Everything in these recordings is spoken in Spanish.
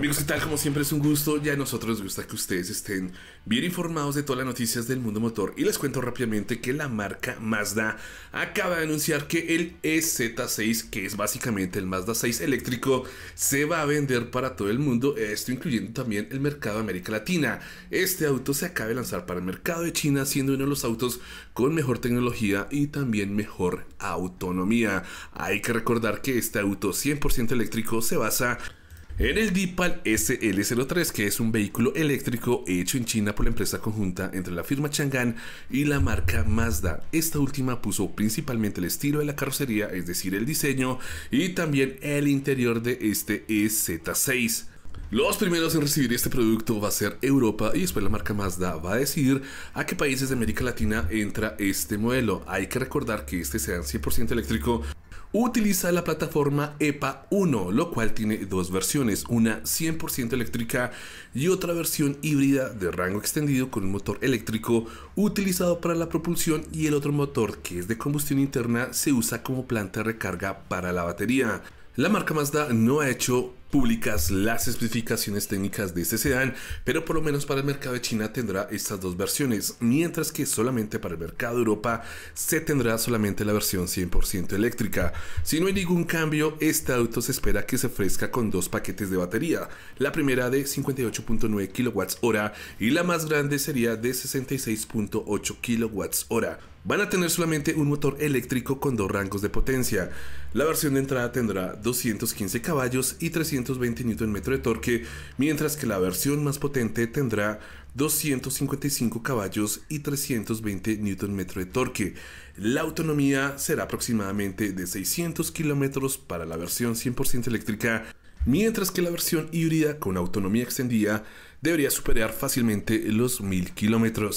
Amigos, ¿qué tal? Como siempre es un gusto, ya a nosotros nos gusta que ustedes estén bien informados de todas las noticias del mundo motor y les cuento rápidamente que la marca Mazda acaba de anunciar que el EZ6, que es básicamente el Mazda 6 eléctrico, se va a vender para todo el mundo, esto incluyendo también el mercado de América Latina. Este auto se acaba de lanzar para el mercado de China siendo uno de los autos con mejor tecnología y también mejor autonomía. Hay que recordar que este auto 100% eléctrico se basa en el Dipal SL03, que es un vehículo eléctrico hecho en China por la empresa conjunta entre la firma Chang'an y la marca Mazda, esta última puso principalmente el estilo de la carrocería, es decir, el diseño y también el interior de este EZ6. Los primeros en recibir este producto va a ser Europa y después la marca Mazda va a decidir a qué países de América Latina entra este modelo. Hay que recordar que este sea 100% eléctrico utiliza la plataforma EPA 1, lo cual tiene dos versiones, una 100% eléctrica y otra versión híbrida de rango extendido con un motor eléctrico utilizado para la propulsión y el otro motor que es de combustión interna se usa como planta de recarga para la batería. La marca Mazda no ha hecho públicas las especificaciones técnicas de este sedán, pero por lo menos para el mercado de China tendrá estas dos versiones, mientras que solamente para el mercado de Europa se tendrá solamente la versión 100% eléctrica. Si no hay ningún cambio, este auto se espera que se ofrezca con dos paquetes de batería, la primera de 58.9 kWh y la más grande sería de 66.8 kWh. Van a tener solamente un motor eléctrico con dos rangos de potencia. La versión de entrada tendrá 215 caballos y 300 320 Nm de torque, mientras que la versión más potente tendrá 255 caballos y 320 Nm de torque. La autonomía será aproximadamente de 600 km para la versión 100% eléctrica, mientras que la versión híbrida con autonomía extendida debería superar fácilmente los 1000 km.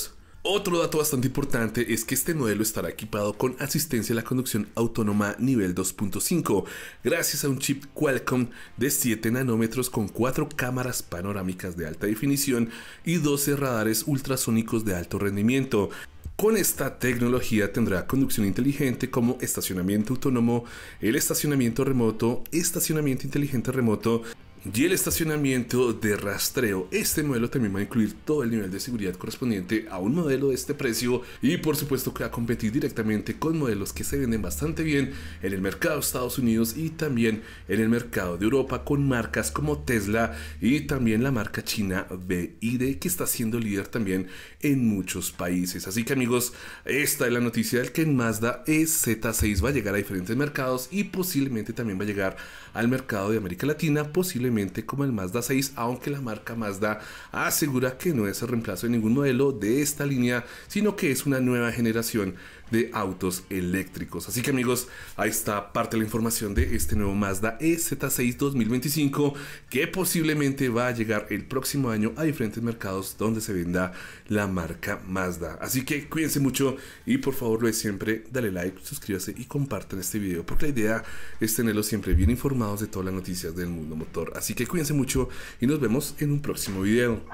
Otro dato bastante importante es que este modelo estará equipado con asistencia a la conducción autónoma nivel 2.5, gracias a un chip Qualcomm de 7 nanómetros con 4 cámaras panorámicas de alta definición y 12 radares ultrasónicos de alto rendimiento. Con esta tecnología tendrá conducción inteligente como estacionamiento autónomo, el estacionamiento remoto, estacionamiento inteligente remoto, y el estacionamiento de rastreo. Este modelo también va a incluir todo el nivel de seguridad correspondiente a un modelo de este precio y por supuesto que va a competir directamente con modelos que se venden bastante bien en el mercado de Estados Unidos y también en el mercado de Europa con marcas como Tesla y también la marca china BID que está siendo líder también en muchos países. Así que amigos, esta es la noticia del que en Mazda EZ6 va a llegar a diferentes mercados y posiblemente también va a llegar al mercado de América Latina, posiblemente como el Mazda 6, aunque la marca Mazda asegura que no es el reemplazo de ningún modelo de esta línea, sino que es una nueva generación de autos eléctricos. Así que amigos, ahí está parte de la información de este nuevo Mazda EZ6 2025 que posiblemente va a llegar el próximo año a diferentes mercados donde se venda la marca Mazda. Así que cuídense mucho y por favor lo de siempre, dale like, suscríbase y compartan este video porque la idea es tenerlos siempre bien informados de todas las noticias del mundo motor. Así que cuídense mucho y nos vemos en un próximo video.